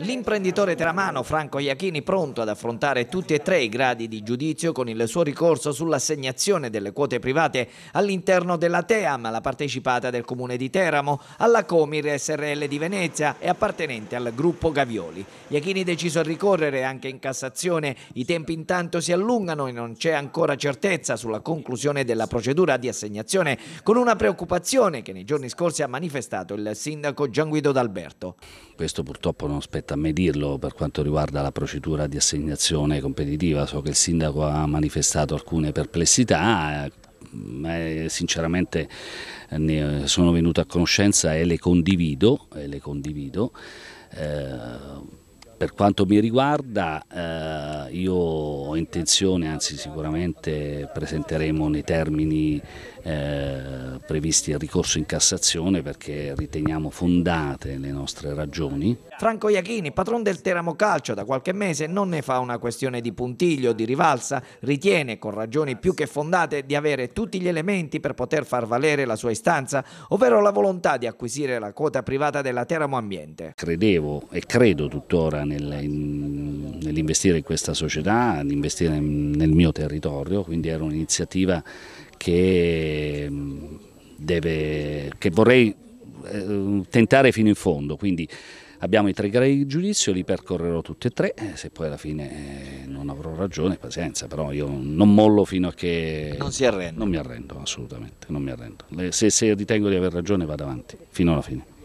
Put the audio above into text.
L'imprenditore teramano Franco Iachini pronto ad affrontare tutti e tre i gradi di giudizio con il suo ricorso sull'assegnazione delle quote private all'interno della Team, la partecipata del comune di Teramo, alla Comir SRL di Venezia e appartenente al gruppo Gavioli. Iachini è deciso a ricorrere anche in Cassazione, i tempi intanto si allungano e non c'è ancora certezza sulla conclusione della procedura di assegnazione con una preoccupazione che nei giorni scorsi ha manifestato il sindaco Gianguido D'Alberto. Questo purtroppo non spero spetta a me dirlo per quanto riguarda la procedura di assegnazione competitiva, so che il sindaco ha manifestato alcune perplessità, eh, eh, sinceramente eh, ne sono venuto a conoscenza e le condivido, e le condivido. Eh, per quanto mi riguarda eh, io ho intenzione, anzi sicuramente presenteremo nei termini eh, previsti il ricorso in Cassazione perché riteniamo fondate le nostre ragioni. Franco Iachini, patron del Teramo Calcio da qualche mese, non ne fa una questione di puntiglio, di rivalsa, ritiene con ragioni più che fondate di avere tutti gli elementi per poter far valere la sua istanza, ovvero la volontà di acquisire la quota privata della Teramo Ambiente. Credevo e credo tuttora nel, in nell'investire in questa società, nell'investire nel mio territorio, quindi era un'iniziativa che, mm, deve, che vorrei eh, tentare fino in fondo, quindi abbiamo i tre gradi di giudizio, li percorrerò tutti e tre, eh, se poi alla fine eh, non avrò ragione, pazienza, però io non mollo fino a che... Non si arrende? Non mi arrendo, assolutamente, non mi arrendo. Se, se ritengo di aver ragione vado avanti, fino alla fine.